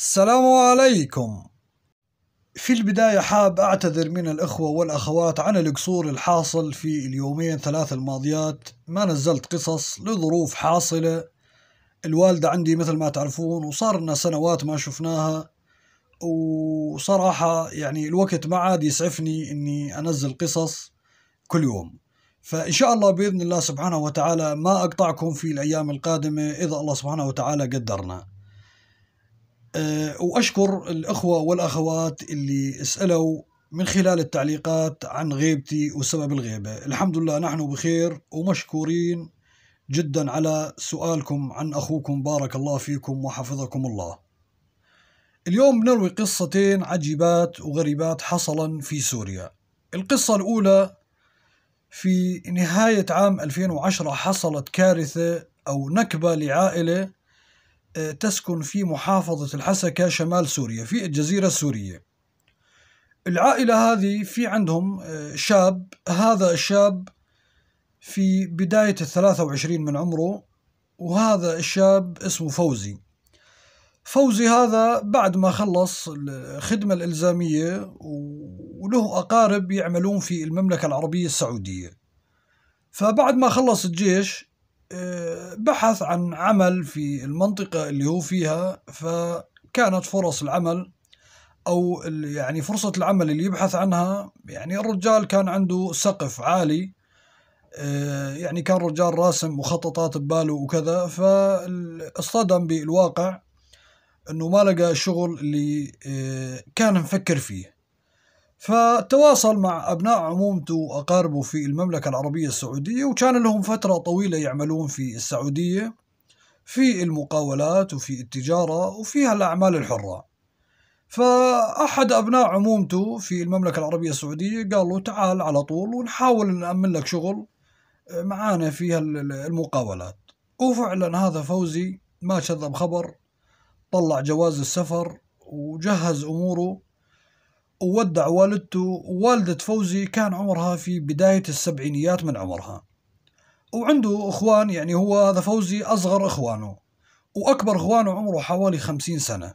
السلام عليكم في البداية حاب أعتذر من الإخوة والأخوات عن القصور الحاصل في اليومين ثلاث الماضيات ما نزلت قصص لظروف حاصلة الوالدة عندي مثل ما تعرفون وصار لنا سنوات ما شفناها وصراحة يعني الوقت ما عاد يسعفني أني أنزل قصص كل يوم فإن شاء الله بإذن الله سبحانه وتعالى ما أقطعكم في الأيام القادمة إذا الله سبحانه وتعالى قدرنا آه، واشكر الاخوه والاخوات اللي سالوا من خلال التعليقات عن غيبتي وسبب الغيبه، الحمد لله نحن بخير ومشكورين جدا على سؤالكم عن اخوكم بارك الله فيكم وحفظكم الله. اليوم بنروي قصتين عجيبات وغريبات حصلا في سوريا. القصه الاولى في نهايه عام 2010 حصلت كارثه او نكبه لعائله تسكن في محافظة الحسكة شمال سوريا في الجزيرة السورية العائلة هذه في عندهم آه، شاب هذا الشاب في بداية الثلاثة وعشرين من عمره وهذا الشاب اسمه فوزي فوزي هذا بعد ما خلص الخدمة الإلزامية وله أقارب يعملون في المملكة العربية السعودية فبعد ما خلص الجيش بحث عن عمل في المنطقة اللي هو فيها فكانت فرص العمل أو يعني فرصة العمل اللي يبحث عنها يعني الرجال كان عنده سقف عالي آه، يعني كان رجال راسم مخططات بباله وكذا فاصطدم بالواقع انه ما لقى الشغل اللي آه، كان مفكر فيه فتواصل مع أبناء عمومته وأقاربه في المملكة العربية السعودية وكان لهم فترة طويلة يعملون في السعودية في المقاولات وفي التجارة وفي الأعمال الحرة فأحد أبناء عمومته في المملكة العربية السعودية قال له تعال على طول ونحاول نأمن لك شغل آه، معانا في المقاولات وفعلا هذا فوزي ما شذب خبر طلع جواز السفر وجهز أموره وودع والدته والدة فوزي كان عمرها في بداية السبعينيات من عمرها وعنده إخوان يعني هو هذا فوزي أصغر إخوانه وأكبر إخوانه عمره حوالي خمسين سنة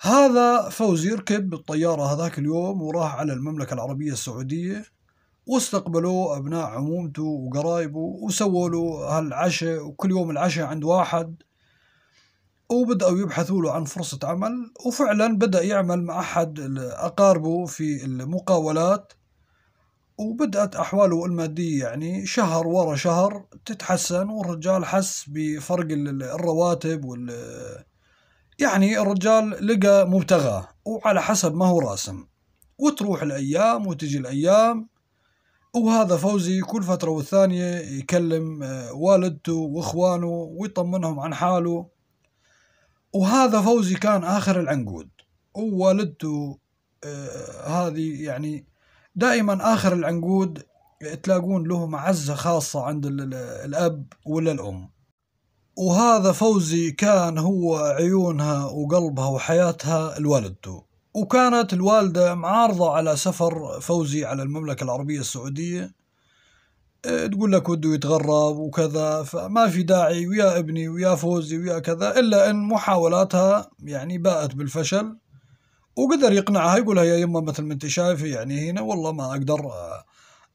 هذا فوزي ركب بالطيارة هذاك اليوم وراح على المملكة العربية السعودية واستقبلوه أبناء عمومته وقرايبه وسووا له هالعشاء وكل يوم العشاء عند واحد وبدأوا يبحثوا له عن فرصة عمل وفعلا بدأ يعمل مع أحد أقاربه في المقاولات وبدأت أحواله المادية يعني شهر ورا شهر تتحسن والرجال حس بفرق الرواتب وال يعني الرجال لقى مبتغاه وعلى حسب ما هو راسم وتروح الأيام وتجي الأيام وهذا فوزي كل فترة والثانية يكلم آه، والدته وإخوانه ويطمنهم عن حاله وهذا فوزي كان آخر العنقود ووالدته آه هذه يعني دائما آخر العنقود تلاقون له معزة خاصة عند الأب ولا الأم وهذا فوزي كان هو عيونها وقلبها وحياتها لوالدته وكانت الوالدة معارضة على سفر فوزي على المملكة العربية السعودية إيه، تقول لك وده يتغرب وكذا فما في داعي ويا ابني ويا فوزي ويا كذا إلا أن محاولاتها يعني باءت بالفشل وقدر يقنعها يقولها يا يما مثل ما انت شايفه يعني هنا والله ما اقدر آه،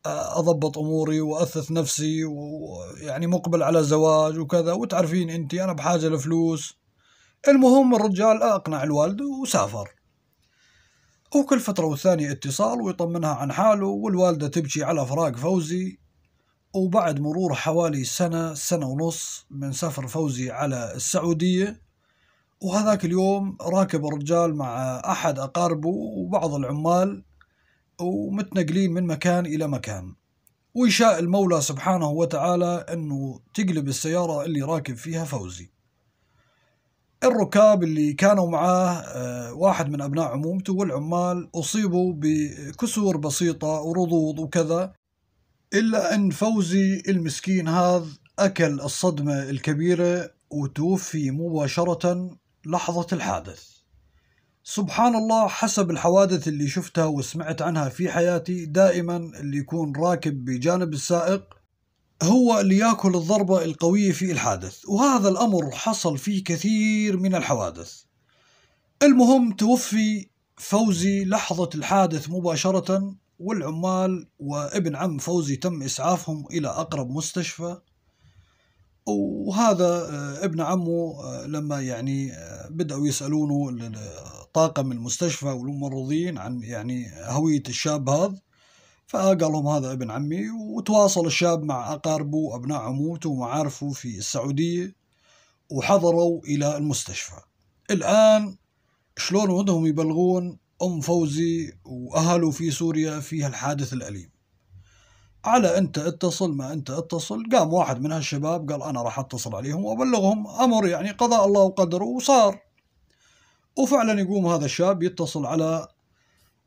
آه، اضبط اموري واثث نفسي ويعني مقبل على زواج وكذا وتعرفين انت انا بحاجه لفلوس المهم الرجال اقنع الوالد وسافر وكل فتره والثانيه اتصال ويطمنها عن حاله والوالده تبكي على فراق فوزي وبعد مرور حوالي سنة سنة ونص من سفر فوزي على السعودية وهذاك اليوم راكب الرجال مع أحد أقاربه وبعض العمال ومتنقلين من مكان إلى مكان ويشاء المولى سبحانه وتعالى أنه تقلب السيارة اللي راكب فيها فوزي الركاب اللي كانوا معاه آه، واحد من أبناء عمومته والعمال أصيبوا بكسور بسيطة ورضوض وكذا إلا أن فوزي المسكين هذا أكل الصدمة الكبيرة وتوفي مباشرة لحظة الحادث سبحان الله حسب الحوادث اللي شفتها وسمعت عنها في حياتي دائما اللي يكون راكب بجانب السائق هو اللي ياكل الضربة القوية في الحادث وهذا الأمر حصل في كثير من الحوادث المهم توفي فوزي لحظة الحادث مباشرة والعمال وابن عم فوزي تم إسعافهم إلى أقرب مستشفى وهذا آه، ابن عمه آه، لما يعني آه، بدأوا يسألونه طاقم المستشفى والممرضين عن يعني هوية الشاب هذا فقال لهم هذا ابن عمي وتواصل الشاب مع أقاربه وأبناء عموته ومعارفه في السعودية وحضروا إلى المستشفى الآن شلون ودهم يبلغون أم فوزي وأهله في سوريا في الحادث الأليم على أنت اتصل ما أنت اتصل قام واحد من هالشباب قال أنا راح أتصل عليهم وأبلغهم أمر يعني قضاء الله وقدره وصار وفعلا يقوم هذا الشاب يتصل على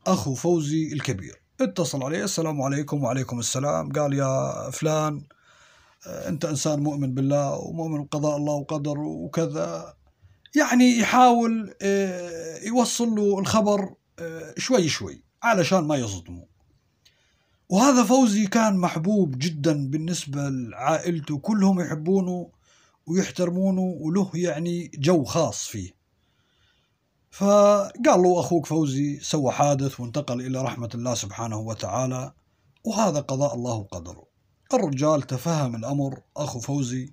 أخو فوزي الكبير اتصل عليه السلام عليكم وعليكم السلام قال يا فلان آه، أنت إنسان مؤمن بالله ومؤمن بقضاء الله وقدره وكذا يعني يحاول آه، يوصل له الخبر آه، شوي شوي علشان ما يصدموا وهذا فوزي كان محبوب جدا بالنسبة لعائلته كلهم يحبونه ويحترمونه وله يعني جو خاص فيه فقال له أخوك فوزي سوى حادث وانتقل إلى رحمة الله سبحانه وتعالى وهذا قضاء الله وقدره الرجال تفهم الأمر أخو فوزي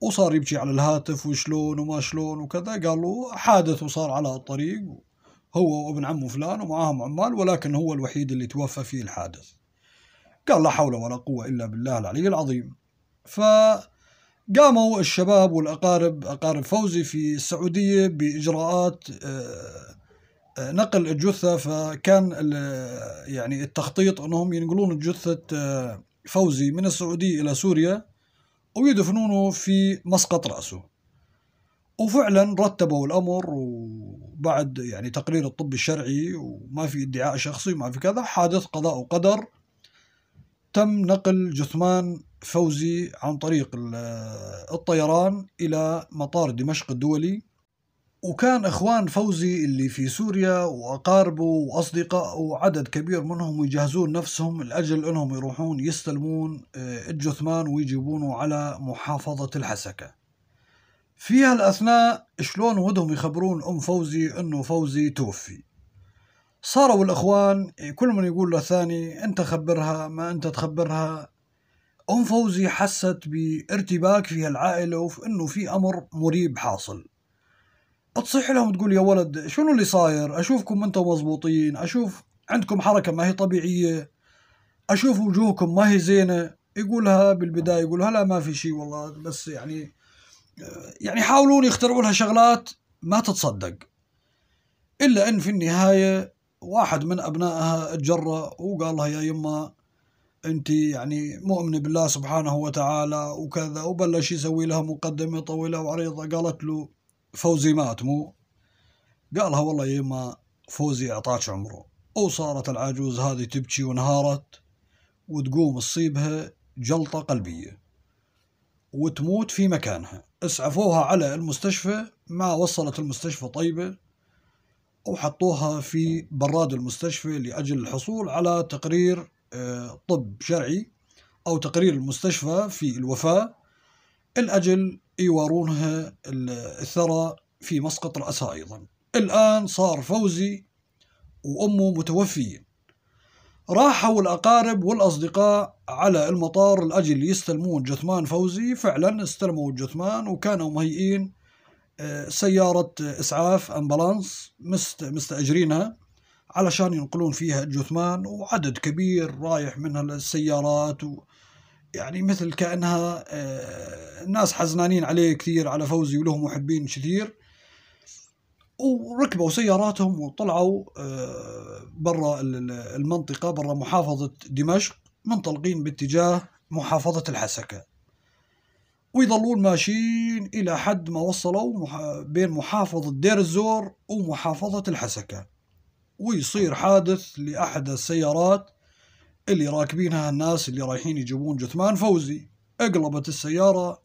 وصار يبكي على الهاتف وشلون وما شلون وكذا قال له حادث وصار على الطريق هو وابن عمه فلان ومعاهم عمال ولكن هو الوحيد اللي توفى فيه الحادث قال لا حول ولا قوة إلا بالله العلي العظيم فقاموا الشباب والأقارب أقارب فوزي في السعودية بإجراءات آه، آه، نقل الجثة فكان يعني التخطيط أنهم ينقلون جثة آه، فوزي من السعودية إلى سوريا ويدفنونه في مسقط رأسه وفعلا رتبوا الأمر و بعد يعني تقرير الطب الشرعي وما في ادعاء شخصي وما في كذا حادث قضاء وقدر تم نقل جثمان فوزي عن طريق الطيران إلى مطار دمشق الدولي وكان إخوان فوزي اللي في سوريا وأقاربه وأصدقائه وعدد كبير منهم يجهزون نفسهم لأجل أنهم يروحون يستلمون آه، الجثمان ويجيبونه على محافظة الحسكة في هالأثناء شلون ودهم يخبرون أم فوزي أنه فوزي توفي صاروا الإخوان كل من يقول للثاني أنت خبرها ما أنت تخبرها أم فوزي حست بارتباك في هالعائلة وفي أنه في أمر مريب حاصل تصيح لهم تقول يا ولد شنو اللي صاير أشوفكم أنتم مضبوطين أشوف عندكم حركة ما هي طبيعية أشوف وجوهكم ما هي زينة يقولها بالبداية يقول هلا ما في شيء والله بس يعني يعني يحاولون يخترعوا لها شغلات ما تتصدق إلا أن في النهاية واحد من أبنائها اتجرى وقال لها يا يما أنت يعني مؤمنة بالله سبحانه وتعالى وكذا وبلش يسوي لها مقدمة طويلة وعريضة قالت له فوزي مات مو قالها والله يا يما فوزي أعطاك عمره وصارت العجوز هذه تبكي وانهارت وتقوم تصيبها جلطة قلبية وتموت في مكانها اسعفوها على المستشفى ما وصلت المستشفى طيبة أو حطوها في براد المستشفى لأجل الحصول على تقرير آه، طب شرعي أو تقرير المستشفى في الوفاة الأجل يوارونها الثرى في مسقط رأسها أيضا الآن صار فوزي وأمه متوفيين راحوا الأقارب والأصدقاء على المطار لأجل يستلمون جثمان فوزي فعلا استلموا الجثمان وكانوا مهيئين آه، سيارة إسعاف أمبلانس مستأجرينها علشان ينقلون فيها الجثمان وعدد كبير رايح من السيارات و يعني مثل كأنها آه، ناس حزنانين عليه كثير على فوزي وله محبين كثير وركبوا سياراتهم وطلعوا آه، برا المنطقة برا محافظة دمشق منطلقين باتجاه محافظة الحسكة ويظلون ماشيين إلى حد ما وصلوا بين محافظة دير الزور ومحافظة الحسكة ويصير حادث لأحد السيارات اللي راكبينها الناس اللي رايحين يجيبون جثمان فوزي اقلبت السيارة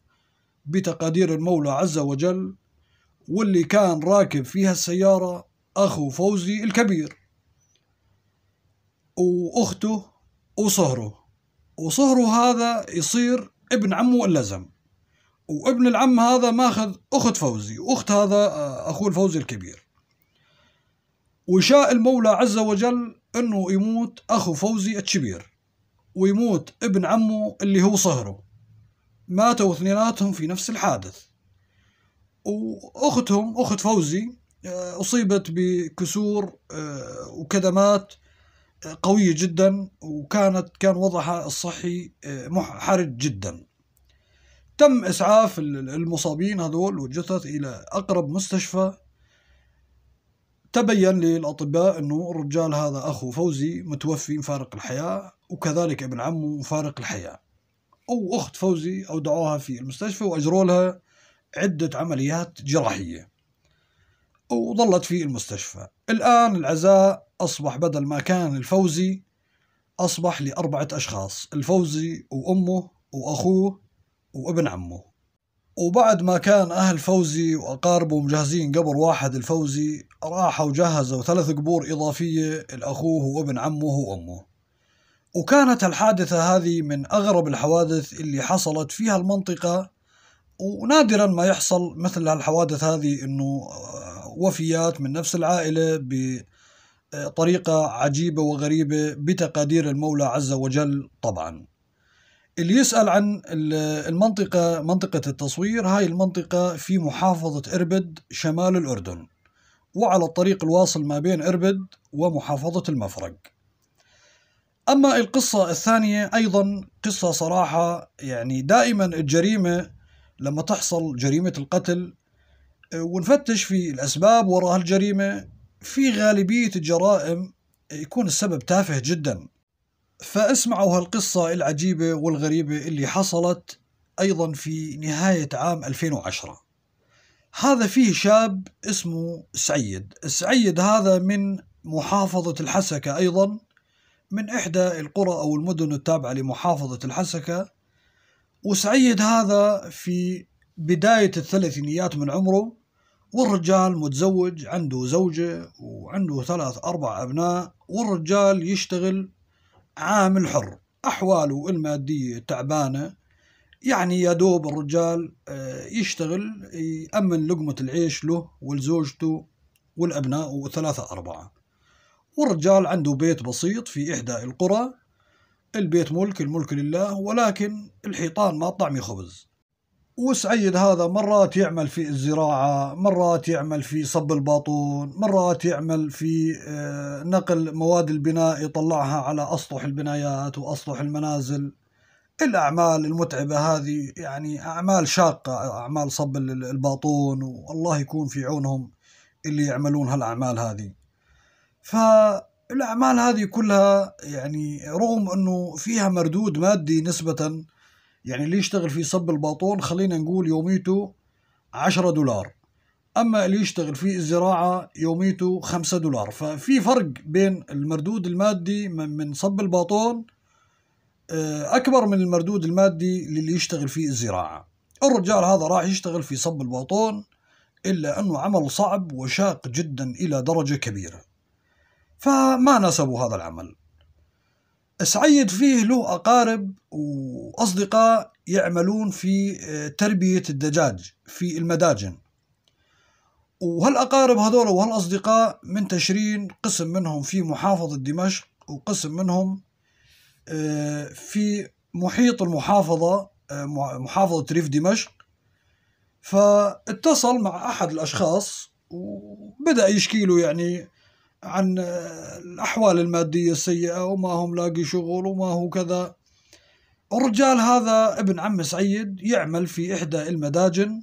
بتقادير المولى عز وجل واللي كان راكب فيها السيارة أخو فوزي الكبير وأخته وصهره وصهره هذا يصير ابن عمه اللزم وابن العم هذا ماخذ أخت فوزي وأخت هذا أخوه الفوزي الكبير وشاء المولى عز وجل أنه يموت أخو فوزي الكبير ويموت ابن عمه اللي هو صهره ماتوا اثنيناتهم في نفس الحادث واختهم اخت فوزي آه، اصيبت بكسور آه، وكدمات آه، قويه جدا وكانت كان وضعها الصحي حرج جدا تم اسعاف المصابين هذول والجثث الى اقرب مستشفى تبين للاطباء انه الرجال هذا اخو فوزي متوفي مفارق الحياه وكذلك ابن عمه مفارق الحياه واخت فوزي اودعوها في المستشفى واجروا لها عدة عمليات جراحية وظلت في المستشفى الآن العزاء أصبح بدل ما كان الفوزي أصبح لأربعة أشخاص الفوزي وأمه وأخوه وابن عمه وبعد ما كان أهل فوزي وأقاربه مجهزين قبر واحد الفوزي راحوا جهزوا ثلاث قبور إضافية لأخوه وابن عمه وأمه وكانت الحادثة هذه من أغرب الحوادث اللي حصلت فيها المنطقة ونادرا ما يحصل مثل هالحوادث هذه انه آه، وفيات من نفس العائله بطريقه عجيبه وغريبه بتقادير المولى عز وجل طبعا. اللي يسال عن المنطقه منطقه التصوير هاي المنطقه في محافظه اربد شمال الاردن. وعلى الطريق الواصل ما بين اربد ومحافظه المفرق. اما القصه الثانيه ايضا قصه صراحه يعني دائما الجريمه لما تحصل جريمة القتل آه، ونفتش في الأسباب وراء الجريمة في غالبية الجرائم يكون السبب تافه جدا فاسمعوا هالقصة العجيبة والغريبة اللي حصلت أيضا في نهاية عام 2010 هذا فيه شاب اسمه سعيد سعيد هذا من محافظة الحسكة أيضا من إحدى القرى أو المدن التابعة لمحافظة الحسكة وسعيد هذا في بداية الثلاثينيات من عمره والرجال متزوج عنده زوجة وعنده ثلاث أربع أبناء والرجال يشتغل عامل حر أحواله المادية تعبانة يعني يا دوب الرجال آه، يشتغل يأمن لقمة العيش له ولزوجته والأبناء وثلاثة أربعة والرجال عنده بيت بسيط في إحدى القرى البيت ملك الملك لله ولكن الحيطان ما طعمي خبز وسعيد هذا مرات يعمل في الزراعة مرات يعمل في صب الباطون مرات يعمل في آه، نقل مواد البناء يطلعها على أسطح البنايات وأسطح المنازل الأعمال المتعبة هذه يعني أعمال شاقة أعمال صب الباطون والله يكون في عونهم اللي يعملون هالأعمال هذه ف الأعمال هذه كلها يعني رغم أنه فيها مردود مادي نسبة يعني اللي يشتغل في صب الباطون خلينا نقول يوميته عشرة دولار أما اللي يشتغل في الزراعة يوميته خمسة دولار ففي فرق بين المردود المادي من صب الباطون آه، أكبر من المردود المادي للي يشتغل في الزراعة الرجال هذا راح يشتغل في صب الباطون إلا أنه عمل صعب وشاق جدا إلى درجة كبيرة فما نصبوا هذا العمل سعيد فيه له أقارب وأصدقاء يعملون في آه، تربية الدجاج في المداجن وهالأقارب هذول وهالأصدقاء من تشرين قسم منهم في محافظة دمشق وقسم منهم آه، في محيط المحافظة آه، محافظة ريف دمشق فاتصل مع أحد الأشخاص وبدأ يشكيله يعني عن آه، الأحوال المادية السيئة وما هم لاقي شغل وما هو كذا الرجال هذا ابن عم سعيد يعمل في إحدى المداجن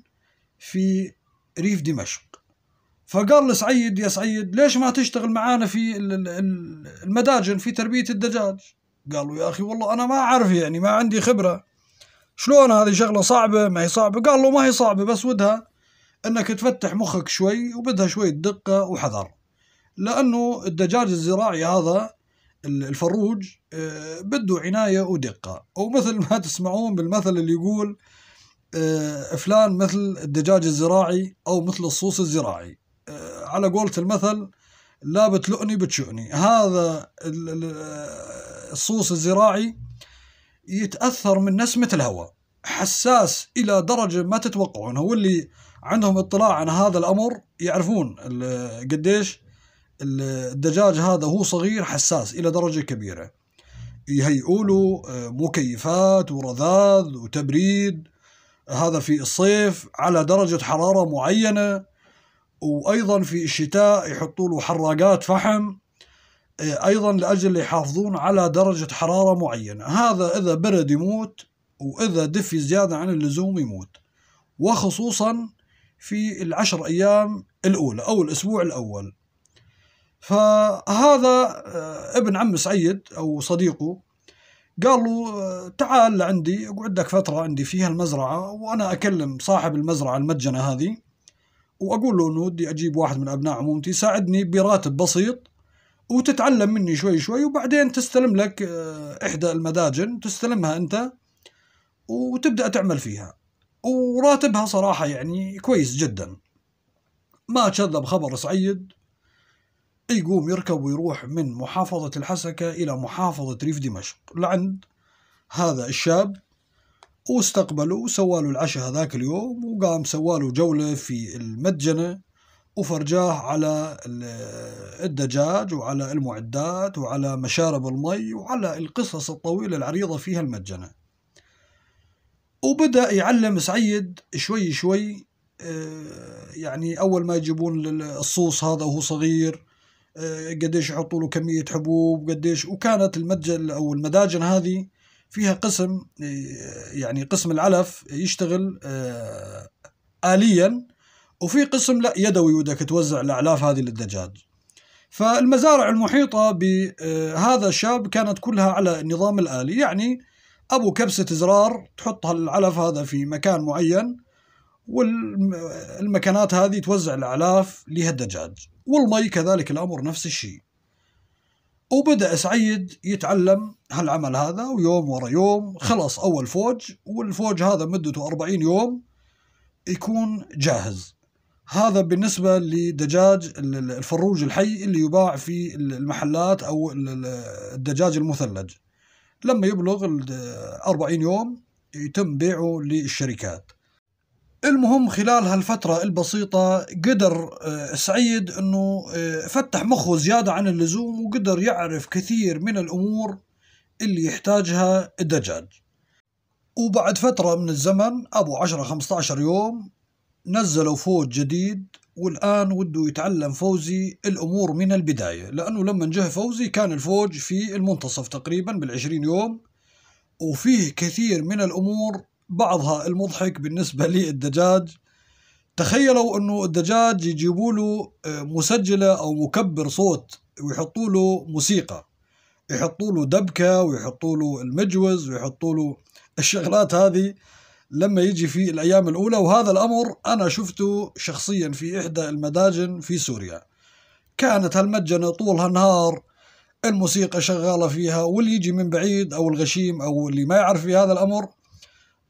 في ريف دمشق فقال لسعيد يا سعيد ليش ما تشتغل معانا في المداجن في تربية الدجاج قال له يا أخي والله أنا ما أعرف يعني ما عندي خبرة شلون هذه شغلة صعبة ما هي صعبة قال له ما هي صعبة بس ودها أنك تفتح مخك شوي وبدها شوية دقة وحذر لأنه الدجاج الزراعي هذا الفروج آه، بده عناية ودقة ومثل ما تسمعون بالمثل اللي يقول آه، فلان مثل الدجاج الزراعي أو مثل الصوص الزراعي آه، على قولة المثل لا بتلؤني بتشؤني هذا الصوص الزراعي يتأثر من نسمة الهواء حساس إلى درجة ما تتوقعونها واللي عندهم اطلاع عن هذا الأمر يعرفون قديش الدجاج هذا هو صغير حساس إلى درجة كبيرة يهيئوا له آه، مكيفات ورذاذ وتبريد آه، هذا في الصيف على درجة حرارة معينة وأيضا في الشتاء يحطوا له حراقات فحم آه، أيضا لأجل يحافظون على درجة حرارة معينة هذا إذا برد يموت وإذا دفي زيادة عن اللزوم يموت وخصوصا في العشر أيام الأولى أو الأسبوع الأول فهذا آه، ابن عم سعيد أو صديقه قال له آه، تعال لعندي اقعد لك فترة عندي في هالمزرعة وأنا أكلم صاحب المزرعة المجنة هذه وأقول له إنه ودي أجيب واحد من أبناء عمومتي يساعدني براتب بسيط وتتعلم مني شوي شوي وبعدين تستلم لك آه، إحدى المداجن تستلمها أنت وتبدأ تعمل فيها وراتبها صراحة يعني كويس جدا ما كذب خبر سعيد يقوم يركب ويروح من محافظة الحسكة إلى محافظة ريف دمشق لعند هذا الشاب واستقبله وسواله العشاء هذاك اليوم وقام سواله جولة في المدجنة وفرجاه على الدجاج وعلى المعدات وعلى مشارب المي وعلى القصص الطويلة العريضة فيها المدجنة وبدأ يعلم سعيد شوي شوي آه، يعني أول ما يجيبون الصوص هذا وهو صغير آه، قديش يحطوا له كميه حبوب قديش وكانت المتجر او المداجن هذه فيها قسم آه، يعني قسم العلف يشتغل آه، آليا وفي قسم لا يدوي ودك توزع الأعلاف هذه للدجاج فالمزارع المحيطة بهذا الشاب كانت كلها على النظام الآلي يعني أبو كبسة زرار تحط العلف هذا في مكان معين والمكانات هذه توزع الأعلاف لها الدجاج والمي كذلك الأمر نفس الشيء وبدأ سعيد يتعلم هالعمل هذا ويوم ورا يوم خلص أول فوج والفوج هذا مدته 40 يوم يكون جاهز هذا بالنسبة لدجاج الفروج الحي اللي يباع في المحلات أو الدجاج المثلج لما يبلغ 40 يوم يتم بيعه للشركات المهم خلال هالفترة البسيطة قدر آه، سعيد انه آه، فتح مخه زيادة عن اللزوم وقدر يعرف كثير من الامور اللي يحتاجها الدجاج وبعد فترة من الزمن ابو 10 15 يوم نزلوا فوز جديد والان وده يتعلم فوزي الامور من البداية لانه لما جه فوزي كان الفوج في المنتصف تقريبا بالعشرين يوم وفيه كثير من الامور بعضها المضحك بالنسبة للدجاج تخيلوا أنه الدجاج يجيبوا له آه، مسجلة أو مكبر صوت ويحطوا له موسيقى يحطوا له دبكة ويحطوا له المجوز ويحطوا له الشغلات هذه لما يجي في الأيام الأولى وهذا الأمر أنا شفته شخصيا في إحدى المداجن في سوريا كانت هالمجنة طولها النهار الموسيقى شغالة فيها واللي يجي من بعيد أو الغشيم أو اللي ما يعرف في هذا الأمر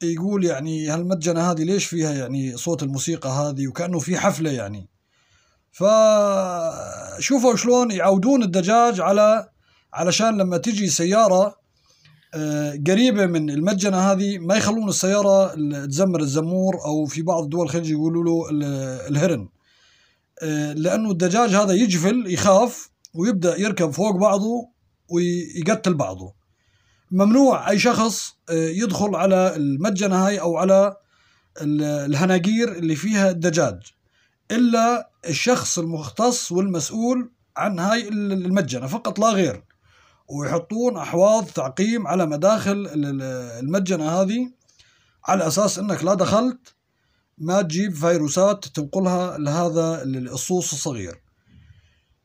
يقول يعني هالمتجنة هذه ليش فيها يعني صوت الموسيقى هذه وكأنه في حفلة يعني فشوفوا شلون يعودون الدجاج على علشان لما تجي سيارة آه، قريبة من المتجنة هذه ما يخلون السيارة تزمر الزمور أو في بعض دول الخليج يقولوا له الهرن آه، لأنه الدجاج هذا يجفل يخاف ويبدأ يركب فوق بعضه ويقتل بعضه ممنوع اي شخص آه، يدخل على المدجنه هاي او على الهناجير اللي فيها الدجاج الا الشخص المختص والمسؤول عن هاي المدجنه فقط لا غير ويحطون احواض تعقيم على مداخل المدجنه هذه على اساس انك لا دخلت ما تجيب فيروسات تنقلها لهذا الصوص الصغير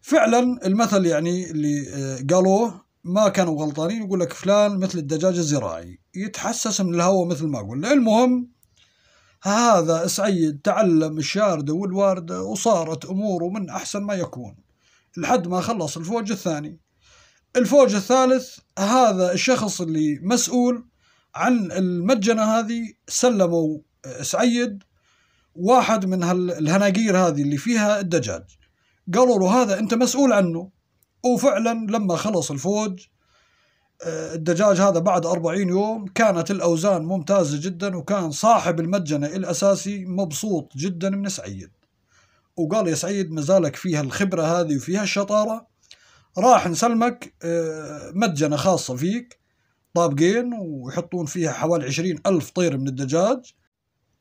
فعلا المثل يعني اللي آه، قالوه ما كانوا غلطانين يقول لك فلان مثل الدجاج الزراعي يتحسس من الهواء مثل ما قلنا المهم هذا سعيد تعلم الشاردة والواردة وصارت أموره من أحسن ما يكون لحد ما خلص الفوج الثاني الفوج الثالث هذا الشخص اللي مسؤول عن المجنة هذه سلموا سعيد واحد من الهناقير هذه اللي فيها الدجاج قالوا له هذا أنت مسؤول عنه وفعلا لما خلص الفوج آه، الدجاج هذا بعد 40 يوم كانت الأوزان ممتازة جدا وكان صاحب المتجنة الأساسي مبسوط جدا من سعيد وقال يا سعيد مازالك فيها الخبرة هذه وفيها الشطارة راح نسلمك آه، متجنة خاصة فيك طابقين ويحطون فيها حوالي عشرين ألف طير من الدجاج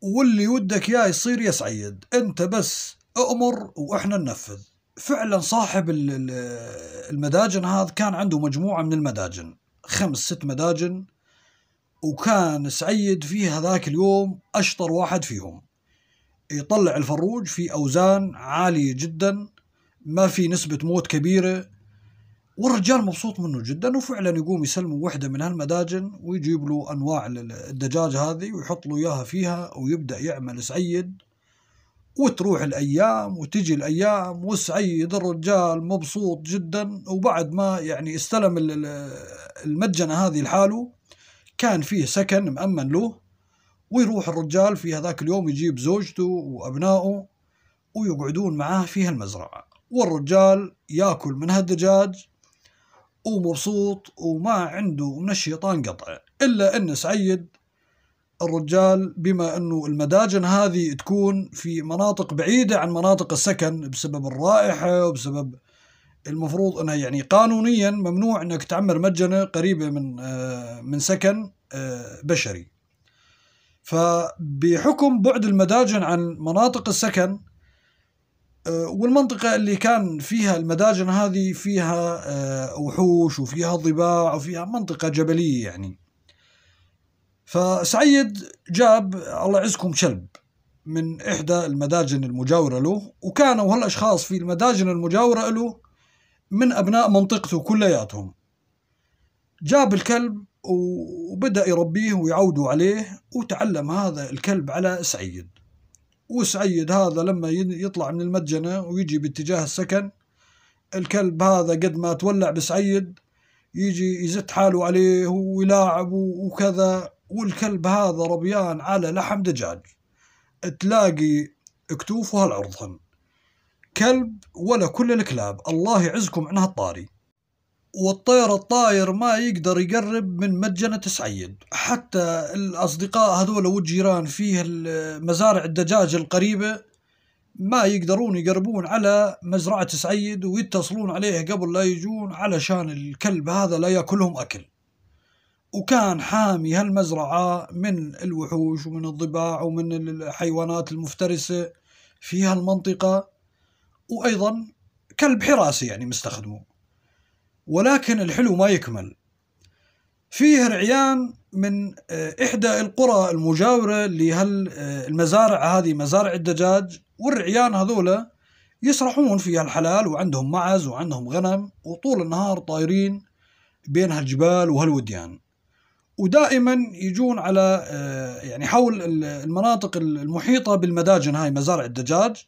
واللي ودك يا يصير يا سعيد انت بس أمر وإحنا ننفذ فعلا صاحب المداجن هذا كان عنده مجموعة من المداجن خمس ست مداجن وكان سعيد في هذاك اليوم أشطر واحد فيهم يطلع الفروج في أوزان عالية جدا ما في نسبة موت كبيرة والرجال مبسوط منه جدا وفعلا يقوم يسلمه وحدة من هالمداجن ويجيب له أنواع الدجاج هذه ويحط له إياها فيها ويبدأ يعمل سعيد وتروح الايام وتجي الايام وسعيد الرجال مبسوط جدا وبعد ما يعني استلم المدجنة هذه لحاله كان فيه سكن مأمن له ويروح الرجال في هذاك اليوم يجيب زوجته وابنائه ويقعدون معاه في هالمزرعه والرجال ياكل من هالدجاج ومبسوط وما عنده من الشيطان قطع الا ان سعيد الرجال بما انه المداجن هذه تكون في مناطق بعيده عن مناطق السكن بسبب الرائحه وبسبب المفروض انها يعني قانونيا ممنوع انك تعمر مدجنه قريبه من آه، من سكن آه، بشري. فبحكم بعد المداجن عن مناطق السكن آه، والمنطقة اللي كان فيها المداجن هذه فيها وحوش وفيها ضباع وفيها منطقة جبلية يعني فسعيد جاب الله يعزكم كلب من إحدى المداجن المجاورة له وكانوا هالأشخاص في المداجن المجاورة له من أبناء منطقته كلياتهم جاب الكلب وبدأ يربيه ويعودوا عليه وتعلم هذا الكلب على سعيد وسعيد هذا لما يطلع من المدجنة ويجي باتجاه السكن الكلب هذا قد ما تولع بسعيد يجي يزت حاله عليه ويلاعب وكذا والكلب هذا ربيان على لحم دجاج تلاقي كتوفه العرضهن كلب ولا كل الكلاب الله يعزكم عنها الطاري والطير الطاير ما يقدر يقرب من متجنة سعيد حتى الأصدقاء هذول والجيران فيه مزارع الدجاج القريبة ما يقدرون يقربون على مزرعة سعيد ويتصلون عليه قبل لا يجون علشان الكلب هذا لا يأكلهم أكل وكان حامي هالمزرعة من الوحوش ومن الضباع ومن الحيوانات المفترسة في هالمنطقة وأيضا كلب حراسي يعني مستخدمه ولكن الحلو ما يكمل فيه رعيان من آه، إحدى القرى المجاورة لهالمزارع هذه مزارع الدجاج والرعيان هذولا يسرحون في هالحلال وعندهم معز وعندهم غنم وطول النهار طايرين بين هالجبال وهالوديان ودائما يجون على آه، يعني حول المناطق المحيطه بالمداجن هاي مزارع الدجاج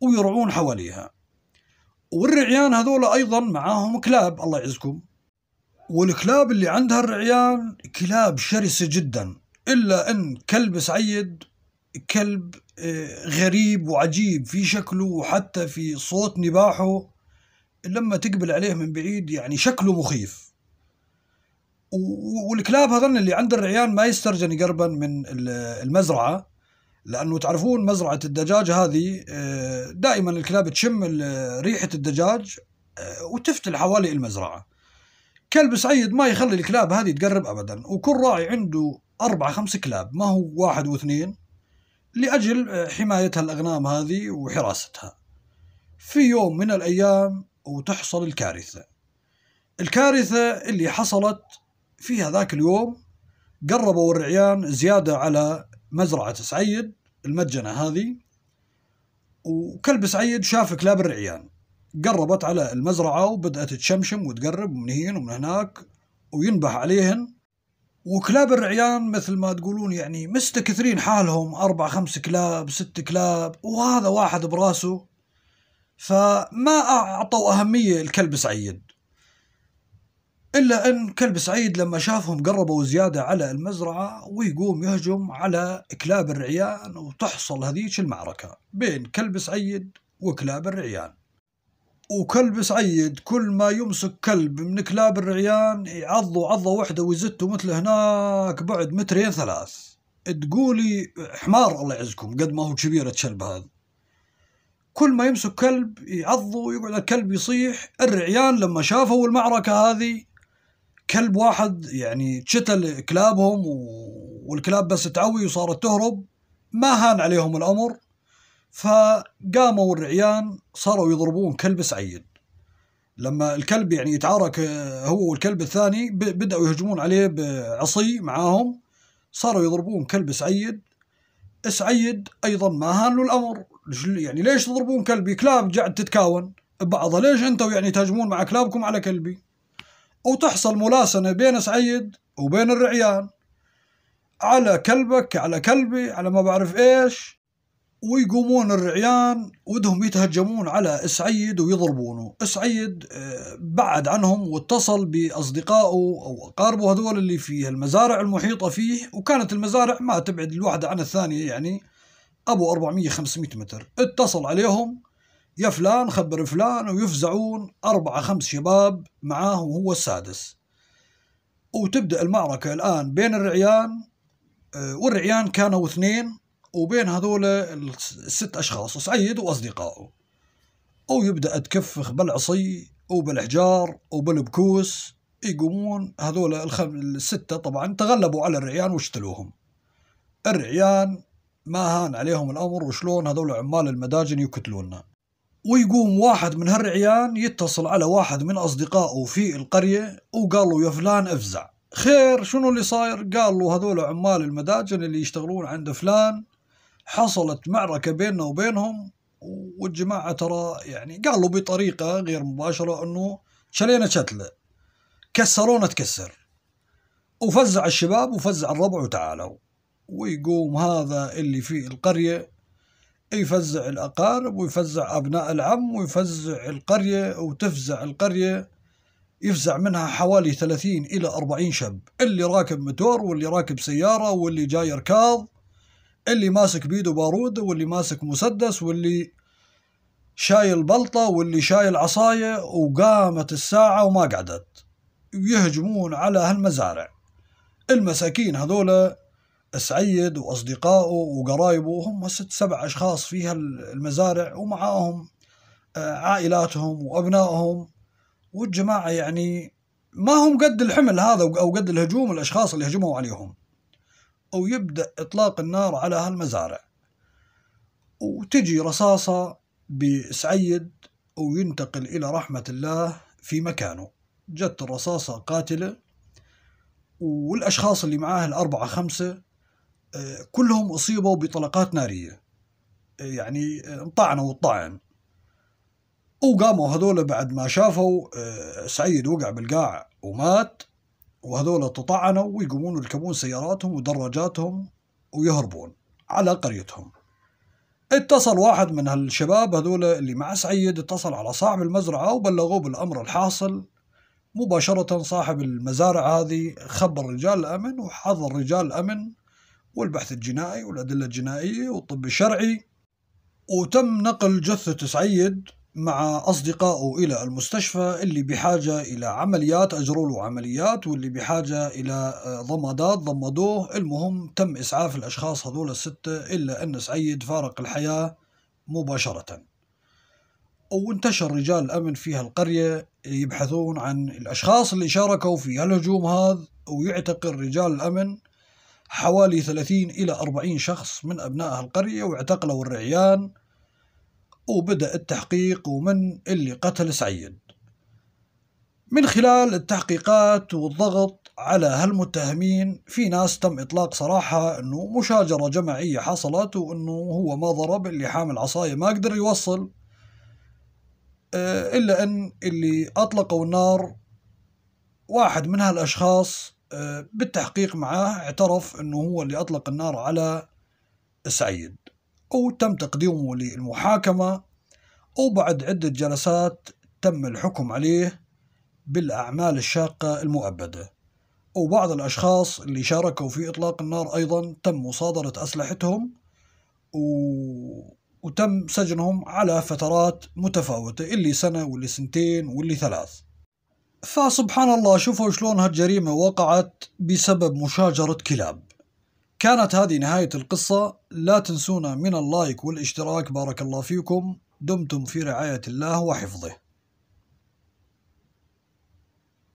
ويرعون حواليها والرعيان هذول ايضا معاهم كلاب الله يعزكم والكلاب اللي عندها الرعيان كلاب شرسه جدا الا ان كلب سعيد كلب آه، غريب وعجيب في شكله وحتى في صوت نباحه لما تقبل عليه من بعيد يعني شكله مخيف والكلاب هذن اللي عند الرعيان ما يسترجن قربا من المزرعه لانه تعرفون مزرعه الدجاج هذه آه، دائما الكلاب تشم ريحه الدجاج آه، وتفتل حوالي المزرعه. كلب سعيد ما يخلي الكلاب هذه تقرب ابدا وكل راعي عنده أربعة خمس كلاب ما هو واحد واثنين لأجل آه، حمايتها الأغنام هذه وحراستها في يوم من الأيام وتحصل الكارثة الكارثة اللي حصلت في هذاك اليوم قربوا الرعيان زيادة على مزرعة سعيد المجنة هذه وكلب سعيد شاف كلاب الرعيان قربت على المزرعة وبدأت تشمشم وتقرب من هين ومن هناك وينبه عليهن وكلاب الرعيان مثل ما تقولون يعني مستكثرين حالهم أربع خمس كلاب ست كلاب وهذا واحد براسه فما أعطوا أهمية الكلب سعيد إلا أن كلب سعيد لما شافهم قربوا زيادة على المزرعة ويقوم يهجم على كلاب الرعيان وتحصل هذيك المعركة بين كلب سعيد وكلاب الرعيان وكلب سعيد كل ما يمسك كلب من كلاب الرعيان يعضوا عضه واحدة ويزته مثل هناك بعد مترين ثلاث تقولي حمار الله يعزكم قد ما هو كبير الكلب هذا كل ما يمسك كلب يعضه ويقعد الكلب يصيح الرعيان لما شافوا المعركة هذه كلب واحد يعني شتل كلابهم والكلاب بس تعوي وصارت تهرب ما هان عليهم الأمر فقاموا الرعيان صاروا يضربون كلب سعيد لما الكلب يعني يتعارك آه، هو والكلب الثاني بدأوا يهجمون عليه بعصي معاهم صاروا يضربون كلب سعيد سعيد أيضا ما هان له الأمر يعني ليش تضربون كلبي كلاب قاعد تتكاون ببعضها ليش أنتوا يعني تهجمون مع كلابكم على كلبي وتحصل ملاسنة بين سعيد وبين الرعيان على كلبك على كلبي على ما بعرف إيش ويقومون الرعيان ودهم يتهجمون على سعيد ويضربونه سعيد آه، بعد عنهم واتصل بأصدقائه أو أقاربه هذول اللي في المزارع المحيطة فيه وكانت المزارع ما تبعد الواحدة عن الثانية يعني أبو 400-500 متر اتصل عليهم يا فلان خبر فلان ويفزعون أربعة خمس شباب معاهم هو السادس وتبدأ المعركة الآن بين الرعيان آه، والرعيان كانوا اثنين وبين هذول الست أشخاص سعيد وأصدقائه ويبدأ تكفخ بالعصي وبالحجار وبالبكوس يقومون هذول الخم... الستة طبعا تغلبوا على الرعيان واشتلوهم الرعيان ما هان عليهم الأمر وشلون هذول عمال المداجن يقتلونا ويقوم واحد من هالرعيان يتصل على واحد من أصدقائه في القرية وقال له يا فلان افزع خير شنو اللي صاير قال له هذول عمال المداجن اللي يشتغلون عند فلان حصلت معركة بيننا وبينهم والجماعة ترى يعني قال له بطريقة غير مباشرة أنه شلينا شتلة كسرونا تكسر وفزع الشباب وفزع الربع وتعالوا ويقوم هذا اللي في القرية يفزع الأقارب ويفزع أبناء العم ويفزع القرية وتفزع القرية يفزع منها حوالي 30 إلى 40 شاب اللي راكب متور واللي راكب سيارة واللي جاي ركاض اللي ماسك بيده بارود واللي ماسك مسدس واللي شايل بلطة واللي شايل عصاية وقامت الساعة وما قعدت يهجمون على هالمزارع المساكين هذولا سعيد وأصدقائه وقرايبه هم ست سبع أشخاص فيها المزارع ومعاهم آه، عائلاتهم وأبنائهم والجماعة يعني ما هم قد الحمل هذا أو قد الهجوم الأشخاص اللي هجموا عليهم أو يبدأ إطلاق النار على هالمزارع وتجي رصاصة بسعيد وينتقل إلى رحمة الله في مكانه جت الرصاصة قاتلة والأشخاص اللي معاه الأربعة خمسة كلهم أصيبوا بطلقات نارية يعني انطعنوا الطعن وقاموا هذول بعد ما شافوا سعيد وقع بالقاع ومات وهذول تطعنوا ويقومون يركبون سياراتهم ودراجاتهم ويهربون على قريتهم اتصل واحد من هالشباب هذول اللي مع سعيد اتصل على صاحب المزرعة وبلغوه بالأمر الحاصل مباشرة صاحب المزارع هذه خبر رجال الأمن وحضر رجال الأمن والبحث الجنائي والأدلة الجنائية والطب الشرعي وتم نقل جثة سعيد مع أصدقائه إلى المستشفى اللي بحاجة إلى عمليات أجروا له عمليات واللي بحاجة إلى آه، ضمادات ضمدوه المهم تم إسعاف الأشخاص هذول الستة إلا أن سعيد فارق الحياة مباشرة وانتشر رجال الأمن في هالقرية يبحثون عن الأشخاص اللي شاركوا في هالهجوم هذا ويعتقل رجال الأمن حوالي 30 إلى 40 شخص من أبناء القرية واعتقلوا الرعيان وبدأ التحقيق ومن اللي قتل سعيد من خلال التحقيقات والضغط على هالمتهمين في ناس تم إطلاق صراحة أنه مشاجرة جماعية حصلت وأنه هو ما ضرب اللي حامل عصاية ما قدر يوصل آه، إلا أن اللي أطلقوا النار واحد من هالأشخاص بالتحقيق معه اعترف أنه هو اللي أطلق النار على سعيد أو تم تقديمه للمحاكمة أو بعد عدة جلسات تم الحكم عليه بالأعمال الشاقة المؤبدة وبعض الأشخاص اللي شاركوا في إطلاق النار أيضا تم مصادرة أسلحتهم و... وتم سجنهم على فترات متفاوتة اللي سنة واللي سنتين واللي ثلاث فسبحان الله شوفوا شلون هالجريمة وقعت بسبب مشاجرة كلاب كانت هذه نهاية القصة لا تنسونا من اللايك والاشتراك بارك الله فيكم دمتم في رعاية الله وحفظه